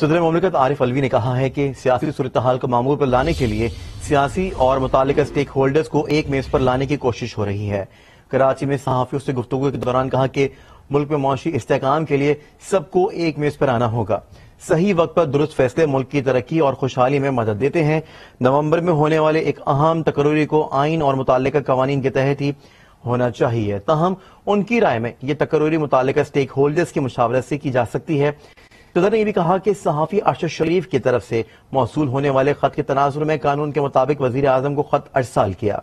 सदर ममलिकत आरिफ अलवी ने कहा है कि सियासी सूरत हाल को मामूल पर लाने के लिए सियासी और मुतल स्टेक होल्डर्स को एक मेज पर लाने की कोशिश हो रही है कराची में सहाफियों से गुफ्तु के दौरान कहा कि मुल्क में मुशी इसकाम के लिए सबको एक मेज पर आना होगा सही वक्त पर दुरुस्त फैसले मुल्क की तरक्की और खुशहाली में मदद देते हैं नवंबर में होने वाले एक अहम तकरूरी को आइन और मुतल कवानीन के तहत ही होना चाहिए तहम उनकी राय में ये तकरूरी मुतल स्टेक होल्डर्स की मुशावरत से की जा सकती है ट्विटर ने यह भी कहा कि सहाफ़ी अरशद शरीफ की तरफ से मौसू होने वाले खत के तनाजुर में कानून के मुताबिक वजीर आजम को खत अरसाल किया